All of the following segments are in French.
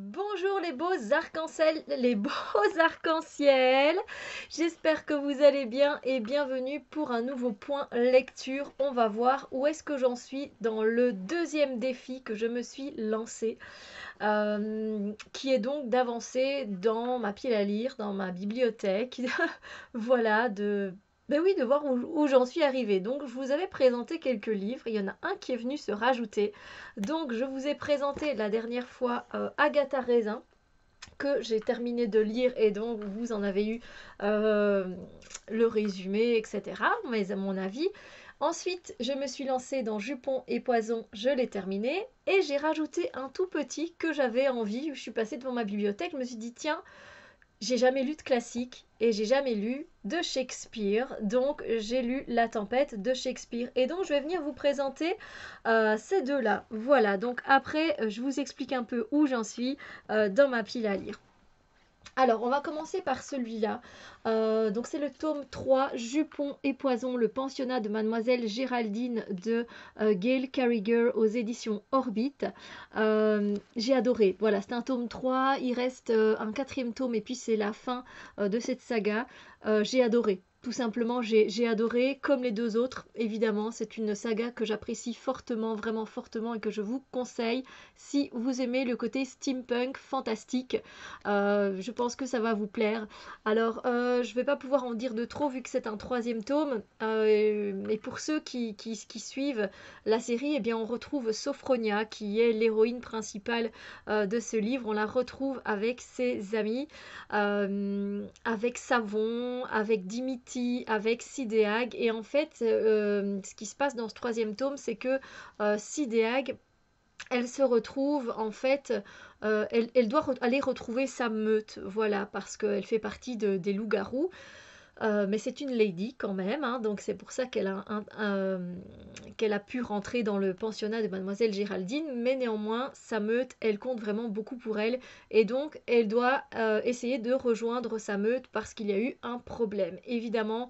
Bonjour les beaux arc-en-ciel, les beaux arc-en-ciel. J'espère que vous allez bien et bienvenue pour un nouveau point lecture. On va voir où est-ce que j'en suis dans le deuxième défi que je me suis lancé, euh, qui est donc d'avancer dans ma pile à lire, dans ma bibliothèque. voilà, de ben oui, de voir où, j'en suis arrivée. Donc, je vous avais présenté quelques livres. Il y en a un qui est venu se rajouter. Donc, je vous ai présenté la dernière fois euh, Agatha Raisin que j'ai terminé de lire et donc vous en avez eu euh, le résumé, etc. Mais à mon avis. Ensuite, je me suis lancée dans Jupon et Poison, je l'ai terminé, et j'ai rajouté un tout petit que j'avais envie. Je suis passée devant ma bibliothèque, je me suis dit, tiens, j'ai jamais lu de classique et j'ai jamais lu de Shakespeare. Donc j'ai lu La Tempête de Shakespeare. Et donc je vais venir vous présenter euh, ces deux-là. Voilà, donc après euh, je vous explique un peu où j'en suis euh, dans ma pile à lire. Alors, on va commencer par celui-là. Euh, donc, c'est le tome 3, Jupon et Poison, le pensionnat de Mademoiselle Géraldine de euh, Gail Carriger aux éditions Orbit, euh, J'ai adoré. Voilà, c'est un tome 3. Il reste un quatrième tome et puis c'est la fin de cette saga. J'ai adoré. Tout simplement, j'ai adoré, comme les deux autres. Évidemment, c'est une saga que j'apprécie fortement, vraiment fortement, et que je vous conseille si vous aimez le côté steampunk fantastique. Euh, je pense que ça va vous plaire. Alors, euh, je vais pas pouvoir en dire de trop vu que c'est un troisième tome. mais euh, pour ceux qui, suivent la série, eh bien, on retrouve Sophronia, qui est l'héroïne principale euh, de ce livre. On la retrouve avec ses amis, avec Savon, avec Dimitri avec Sidéag. Et en fait, euh, ce qui se passe dans ce troisième tome, c'est que euh, Sidéag elle se retrouve en fait, euh, elle, doit aller retrouver sa meute, voilà, parce qu'elle fait partie des loups-garous. Euh, mais c'est une lady quand même, hein, donc c'est pour ça qu'elle a, euh, qu'elle a pu rentrer dans le pensionnat de mademoiselle Géraldine, mais néanmoins sa meute, elle compte vraiment beaucoup pour elle, et donc elle doit euh, essayer de rejoindre sa meute parce qu'il y a eu un problème. Évidemment,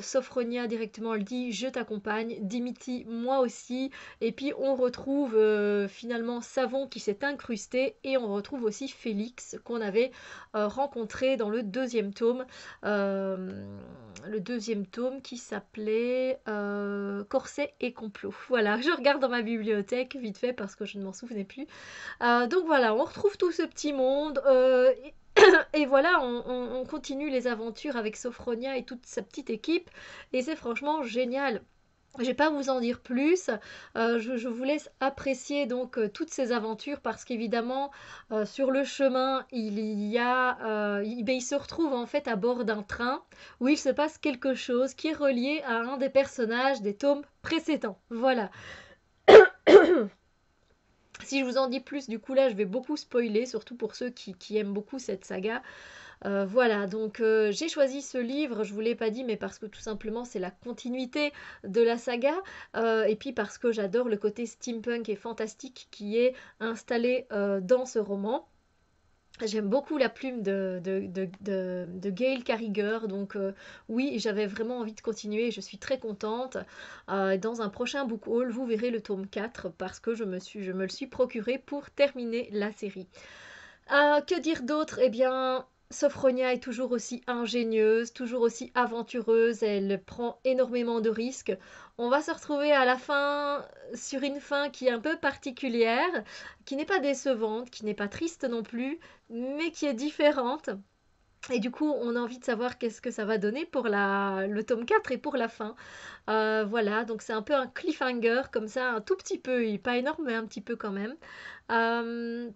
Sophronia directement elle dit je t'accompagne, Dimiti, moi aussi, et puis on retrouve finalement Savon qui s'est incrusté, et on retrouve aussi Félix qu'on avait rencontré dans le deuxième tome. Euh, euh, le deuxième tome qui s'appelait euh, Corset et complot. Voilà, je regarde dans ma bibliothèque vite fait parce que je ne m'en souvenais plus. Euh, donc voilà, on retrouve tout ce petit monde. et, voilà, on, on, continue les aventures avec Sophronia et toute sa petite équipe. Et c'est franchement génial. Je ne vais pas vous en dire plus. Euh, je, vous laisse apprécier donc euh, toutes ces aventures parce qu'évidemment euh, sur le chemin il y a, ben, il, se retrouve en fait à bord d'un train où il se passe quelque chose qui est relié à un des personnages des tomes précédents. Voilà. si je vous en dis plus, du coup là je vais beaucoup spoiler, surtout pour ceux qui aiment beaucoup cette saga. Euh, voilà, donc euh, j'ai choisi ce livre, je ne vous l'ai pas dit, mais parce que tout simplement c'est la continuité de la saga, euh, et puis parce que j'adore le côté steampunk et fantastique qui est installé dans ce roman. J'aime beaucoup la plume de, de, Gail Carriger, donc oui, j'avais vraiment envie de continuer, je suis très contente. dans un prochain book haul, vous verrez le tome 4 parce que je me, suis, je me le suis procuré pour terminer la série. que dire d'autre Eh bien, Sophronia est toujours aussi ingénieuse, toujours aussi aventureuse, elle prend énormément de risques. On va se retrouver à la fin sur une fin qui est un peu particulière, qui n'est pas décevante, qui n'est pas triste non plus, mais qui est différente. Et du coup, on a envie de savoir qu'est-ce que ça va donner pour la, le tome 4 et pour la fin. Euh, voilà, donc c'est un peu un cliffhanger comme ça, un tout petit peu, pas énorme, mais un petit peu quand même. Euh,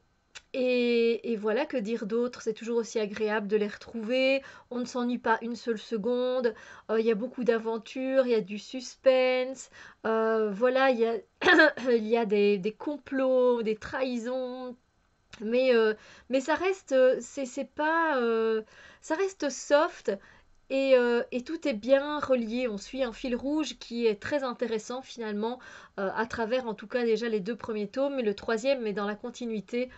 et, voilà, que dire d'autre C'est toujours aussi agréable de les retrouver. On ne s'ennuie pas une seule seconde. Euh, il y a beaucoup d'aventures, il y a du suspense. Euh, voilà, il y a, des, complots, des trahisons. Mais, euh, mais ça reste, c'est pas, ça reste soft. Et, tout est bien relié. On suit un fil rouge qui est très intéressant finalement, à travers en tout cas déjà les deux premiers tomes, et le troisième mais dans la continuité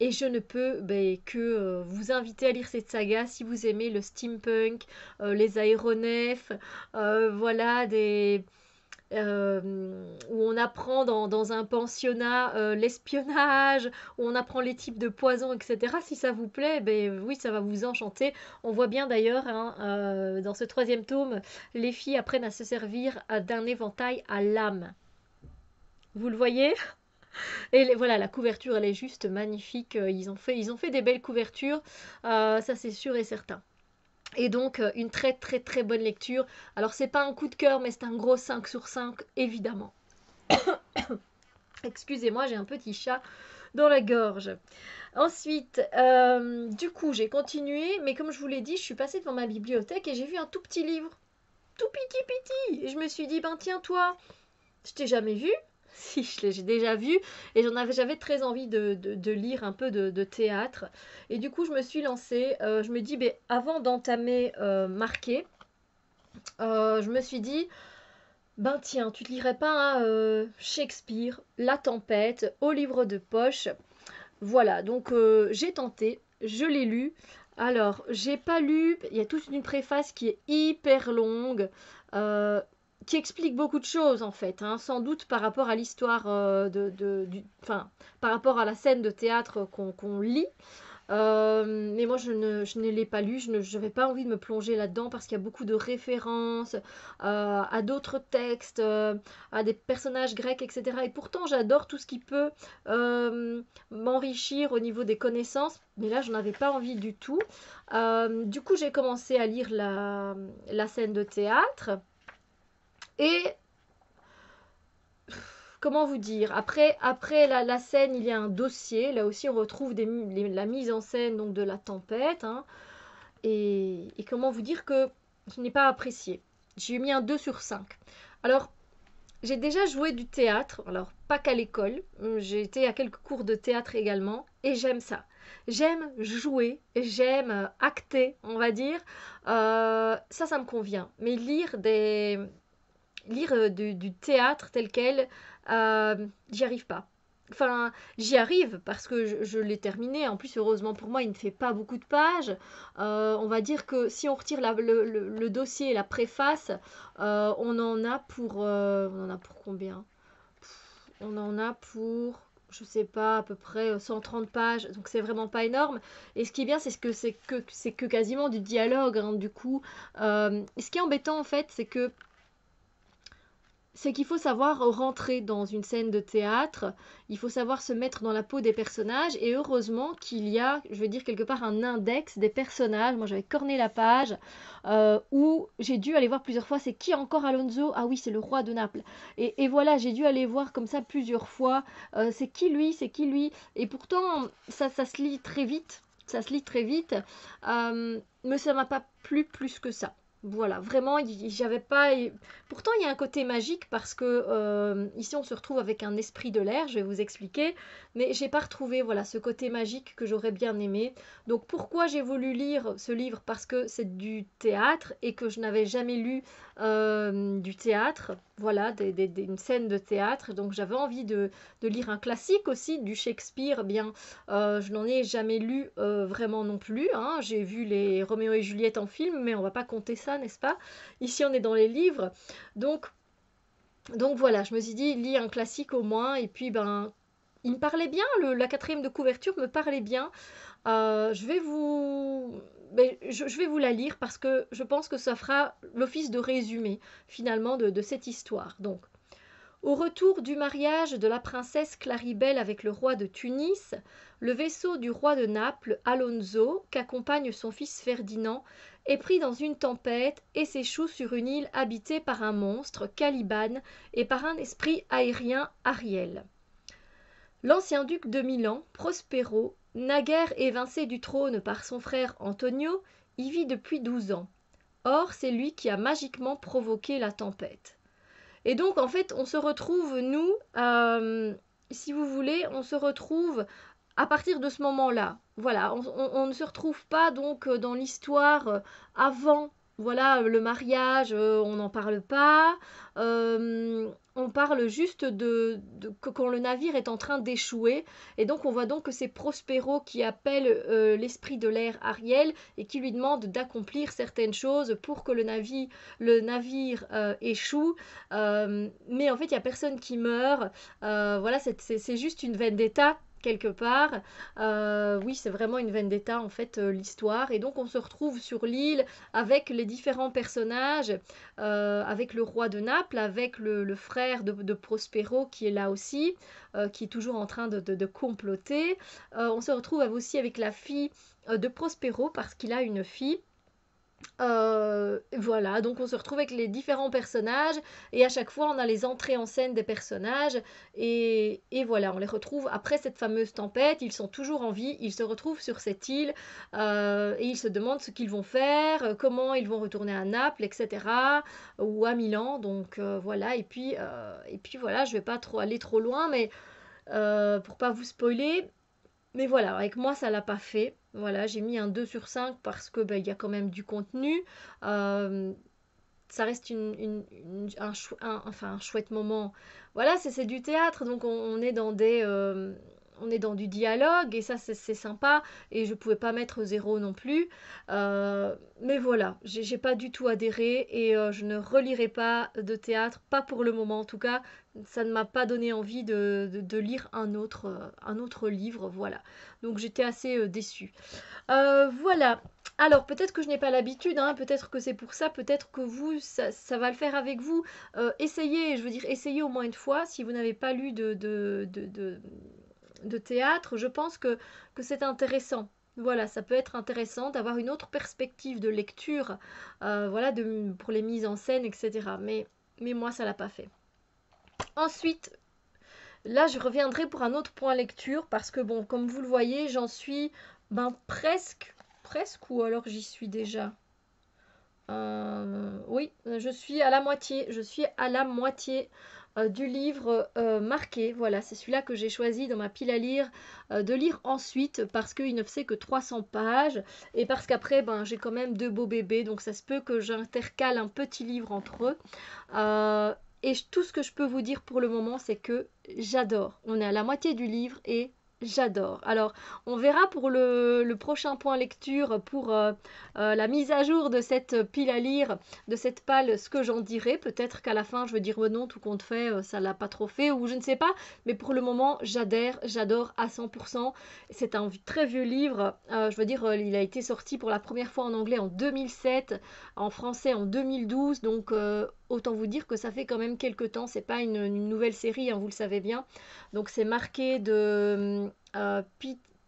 et je ne peux ben, que euh, vous inviter à lire cette saga si vous aimez le steampunk, euh, les aéronefs, euh, voilà, des, où on apprend dans, un pensionnat l'espionnage, où on apprend les types de poisons, etc. Si ça vous plaît, ben oui, ça va vous enchanter. On voit bien d'ailleurs hein, dans ce troisième tome, les filles apprennent à se servir d'un éventail à l'âme. Vous le voyez et voilà, la couverture, elle est juste magnifique. Euh, ils ont fait, ils ont fait des belles couvertures, euh, ça c'est sûr et certain. Et donc euh, une très très très bonne lecture. Alors c'est pas un coup de cœur, mais c'est un gros 5 sur 5, évidemment. Excusez-moi, j'ai un petit chat dans la gorge. Ensuite, du coup, j'ai continué, mais comme je vous l'ai dit, je suis passée devant ma bibliothèque et j'ai vu un tout petit livre. Tout piti piti Et je me suis dit, ben tiens, toi, je t'ai jamais vu, si je l'ai déjà vu, et j'en avais, j'avais très envie de, lire un peu de, théâtre. Et du coup, je me suis lancée, euh, je me dis, mais ben, avant d'entamer euh, Marqué, euh, je me suis dit, ben tiens, tu te lirais pas hein, Shakespeare, La Tempête, au livre de poche. Voilà, donc j'ai tenté, je l'ai lu. Alors, j'ai pas lu, il y a toute une préface qui est hyper longue qui explique beaucoup de choses en fait, hein, sans doute par rapport à l'histoire euh, de, du, par rapport à la scène de théâtre qu'on lit. Euh, mais moi je ne, l'ai pas lu, je n'avais pas envie de me plonger là-dedans parce qu'il y a beaucoup de références euh, à d'autres textes, à des personnages grecs, etc. Et pourtant j'adore tout ce qui peut m'enrichir au niveau des connaissances, mais là je n'avais pas envie du tout. du coup j'ai commencé à lire la, la scène de théâtre. Et comment vous dire Après, après la, scène, il y a un dossier. Là aussi, on retrouve la mise en scène donc de la tempête. Hein. Et, comment vous dire que ce n'est pas apprécié. J'ai mis un 2 sur 5. Alors, j'ai déjà joué du théâtre, alors pas qu'à l'école, euh, j'ai été à quelques cours de théâtre également, et j'aime ça. J'aime jouer, j'aime euh, acter, on va dire. Euh, ça, ça me convient. Mais lire des, lire euh, du, théâtre tel quel, euh, j'y arrive pas. Enfin, j'y arrive parce que je, l'ai terminé. En plus, heureusement pour moi, il ne fait pas beaucoup de pages. Euh, on va dire que si on retire le, dossier et la préface, on en a pour... on en a pour combien On en a pour je sais pas, à peu près 130 pages, donc c'est vraiment pas énorme. Et ce qui est bien, c'est que c'est que, que quasiment du dialogue, hein. du coup. ce qui est embêtant, en fait, c'est que c'est qu'il faut savoir rentrer dans une scène de théâtre, il faut savoir se mettre dans la peau des personnages, et heureusement qu'il y a, je veux dire, quelque part un index des personnages. Moi, j'avais corné la page, euh, où j'ai dû aller voir plusieurs fois, c'est qui encore Alonso Ah oui, c'est le roi de Naples. Et, voilà, j'ai dû aller voir comme ça plusieurs fois, euh, c'est qui lui, c'est qui lui. Et pourtant, ça, ça se lit très vite, ça se lit très vite, euh, mais ça m'a pas plu plus que ça. Voilà, vraiment, j'avais pas. Pourtant, il y a un côté magique parce que euh, ici, on se retrouve avec un esprit de l'air. Je vais vous expliquer, mais j'ai pas retrouvé voilà ce côté magique que j'aurais bien aimé. Donc, pourquoi j'ai voulu lire ce livre Parce que c'est du théâtre et que je n'avais jamais lu euh, du théâtre voilà, des, une scène de théâtre. Donc j'avais envie de, lire un classique aussi du Shakespeare. Eh bien, euh, je n'en ai jamais lu euh, vraiment non plus. Hein. J'ai vu les Roméo et Juliette en film, mais on va pas compter ça, n'est-ce pas Ici, on est dans les livres. Donc, donc voilà, je me suis dit, lis un classique au moins. Et puis, ben, il me parlait bien. Le, la quatrième de couverture me parlait bien. Euh, je vais vous ben, je, vais vous la lire parce que je pense que ça fera l'office de résumé finalement de, cette histoire. Donc, au retour du mariage de la princesse Claribel avec le roi de Tunis, le vaisseau du roi de Naples, Alonso, qu'accompagne son fils Ferdinand, est pris dans une tempête et s'échoue sur une île habitée par un monstre, Caliban, et par un esprit aérien, Ariel. L'ancien duc de Milan, Prospero, naguère évincé du trône par son frère Antonio, y vit depuis 12 ans. Or, c'est lui qui a magiquement provoqué la tempête. Et donc, en fait, on se retrouve, nous, euh, si vous voulez, on se retrouve à partir de ce moment-là. Voilà, on, on, ne se retrouve pas donc euh, dans l'histoire euh, avant. Voilà, le mariage, on n'en parle pas on parle juste de, quand le navire est en train d'échouer. Et donc on voit donc que c'est Prospero qui appelle euh, l'esprit de l'air Ariel et qui lui demande d'accomplir certaines choses pour que le navire, le navire euh, échoue. Euh, mais en fait, il n'y a personne qui meurt. voilà, c'est juste une veine d'état quelque part. Euh, oui, c'est vraiment une vendetta en fait euh, l'histoire. Et donc on se retrouve sur l'île avec les différents personnages, euh, avec le roi de Naples, avec le, frère de, Prospero qui est là aussi, qui est toujours en train de comploter. on se retrouve aussi avec la fille de Prospero parce qu'il a une fille. Euh, voilà, donc on se retrouve avec les différents personnages et à chaque fois on a les entrées en scène des personnages et, et voilà, on les retrouve après cette fameuse tempête, ils sont toujours en vie, ils se retrouvent sur cette île euh, et ils se demandent ce qu'ils vont faire, euh, comment ils vont retourner à Naples, etc. ou à Milan, donc voilà, et puis, et puis voilà, je vais pas trop aller trop loin, mais pour pas vous spoiler, mais voilà, avec moi, ça l'a pas fait. Voilà, j'ai mis un 2 sur 5 parce que bah, il y a quand même du contenu. Euh, ça reste un, enfin, un chouette moment. Voilà, c'est du théâtre, donc on, est dans des... Euh, on est dans du dialogue et ça c'est sympa et je pouvais pas mettre zéro non plus euh, mais voilà j'ai pas du tout adhéré et je ne relirai pas de théâtre pas pour le moment en tout cas ça ne m'a pas donné envie de, lire un autre, euh, un autre, livre, voilà. Donc j'étais assez euh, déçue. Euh, voilà. Alors peut-être que je n'ai pas l'habitude, hein. peut-être que c'est pour ça, peut-être que vous, ça, va le faire avec vous. essayez, je veux dire, essayez au moins une fois si vous n'avez pas lu de, de, théâtre. Je pense que, que c'est intéressant voilà, ça peut être intéressant d'avoir une autre perspective de lecture, voilà, de, pour les mises en scène, etc. Mais, mais moi, ça l'a pas fait. Ensuite, là, je reviendrai pour un autre point lecture parce que, bon, comme vous le voyez, j'en suis ben, presque, presque, ou alors j'y suis déjà. Euh, oui, je suis à la moitié, je suis à la moitié euh, du livre euh, marqué. Voilà, c'est celui-là que j'ai choisi dans ma pile à lire, de lire ensuite parce qu'il ne fait que 300 pages et parce qu'après, ben, j'ai quand même deux beaux bébés, donc ça se peut que j'intercale un petit livre entre eux. Et tout ce que je peux vous dire pour le moment, c'est que j'adore. On est à la moitié du livre et j'adore. Alors, on verra pour le, prochain point lecture, pour euh, euh, la mise à jour de cette pile à lire, de cette pâle, ce que j'en dirai. Peut-être qu'à la fin, je vais dire oh non, tout compte fait, euh, ça l'a pas trop fait, ou je ne sais pas. Mais pour le moment, j'adhère, j'adore à 100%. C'est un très vieux livre. je veux dire, il a été sorti pour la première fois en anglais en 2007, en français en 2012. Donc, autant vous dire que ça fait quand même quelques temps, c'est pas une, nouvelle série, hein, vous le savez bien. Donc c'est marqué de euh,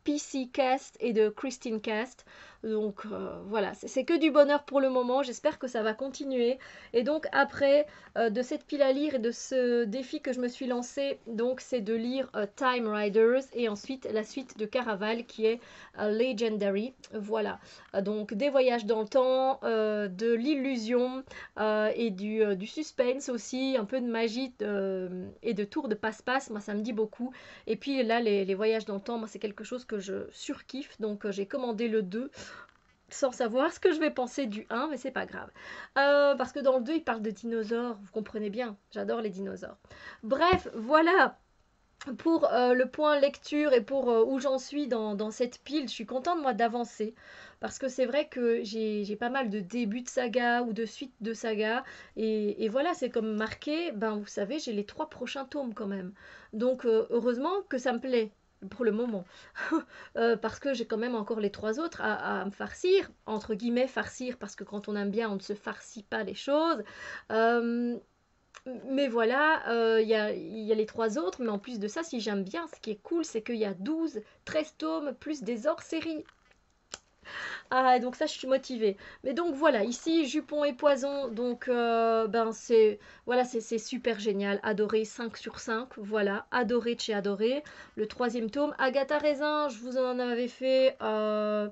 PC Cast et de Christine Cast. Donc euh, voilà, c'est que du bonheur pour le moment, j'espère que ça va continuer. Et donc après, euh, de cette pile à lire et de ce défi que je me suis lancé, donc c'est de lire euh, Time Riders et ensuite la suite de Caraval qui est Legendary. Voilà, donc des voyages dans le temps, de l'illusion et du, du, suspense aussi, un peu de magie et de tour de passe-passe, moi ça me dit beaucoup. Et puis là, les, les voyages dans le temps, moi c'est quelque chose que je surkiffe, donc j'ai commandé le 2 sans savoir ce que je vais penser du 1, mais c'est pas grave. Euh, parce que dans le 2, il parle de dinosaures, vous comprenez bien, j'adore les dinosaures. Bref, voilà pour euh, le point lecture et pour euh, où j'en suis dans, cette pile. Je suis contente, moi, d'avancer. Parce que c'est vrai que j'ai pas mal de débuts de saga ou de suites de saga. Et, et voilà, c'est comme marqué, ben vous savez, j'ai les trois prochains tomes quand même. Donc heureusement que ça me plaît pour le moment, euh, parce que j'ai quand même encore les trois autres à, me farcir, entre guillemets farcir, parce que quand on aime bien, on ne se farcit pas les choses. Euh, mais voilà, euh, il y, a, les trois autres, mais en plus de ça, si j'aime bien, ce qui est cool, c'est qu'il y a 12, 13 tomes, plus des hors-séries ah, donc ça, je suis motivée. Mais donc voilà, ici, jupon et poison, donc euh, ben c'est voilà, c'est super génial. Adoré, 5 sur 5, voilà, adoré de chez adoré. Le troisième tome, Agatha Raisin, je vous en avais fait... Euh,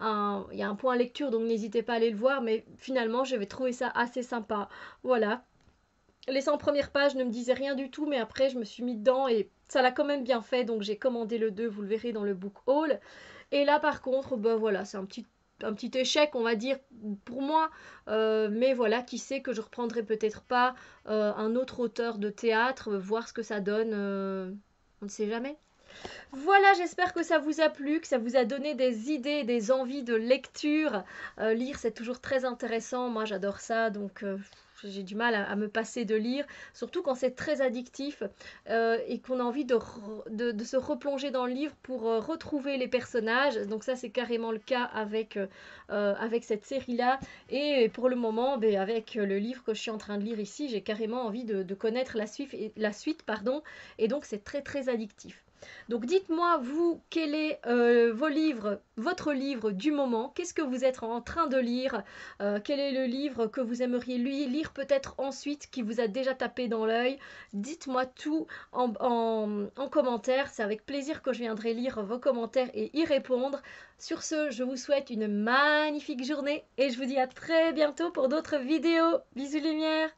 il y a un point lecture, donc n'hésitez pas à aller le voir, mais finalement j'avais trouvé ça assez sympa. Voilà. Les 100 premières pages ne me disaient rien du tout, mais après je me suis mis dedans et ça l'a quand même bien fait, donc j'ai commandé le 2, vous le verrez dans le book haul. Et là, par contre, ben voilà, c'est un petit un petit échec, on va dire, pour moi. Euh, mais voilà, qui sait que je reprendrai peut-être pas euh, un autre auteur de théâtre, euh, voir ce que ça donne. on ne sait jamais. Voilà, j'espère que ça vous a plu, que ça vous a donné des idées, des envies de lecture. lire, c'est toujours très intéressant. Moi, j'adore ça, donc j'ai du mal à, me passer de lire, surtout quand c'est très addictif euh, et qu'on a envie de, se replonger dans le livre pour euh, retrouver les personnages. Donc ça, c'est carrément le cas avec, euh, avec cette série-là. Et pour le moment, ben, avec le livre que je suis en train de lire ici, j'ai carrément envie de, connaître la suite, la suite pardon, et donc c'est très très addictif. Donc dites-moi, vous, quel est euh, vos livres, votre livre du moment Qu'est-ce que vous êtes en train de lire euh, Quel est le livre que vous aimeriez lui lire peut-être ensuite, qui vous a déjà tapé dans l'œil Dites-moi tout en, en commentaire. C'est avec plaisir que je viendrai lire vos commentaires et y répondre. Sur ce, je vous souhaite une magnifique journée et je vous dis à très bientôt pour d'autres vidéos. Bisous lumière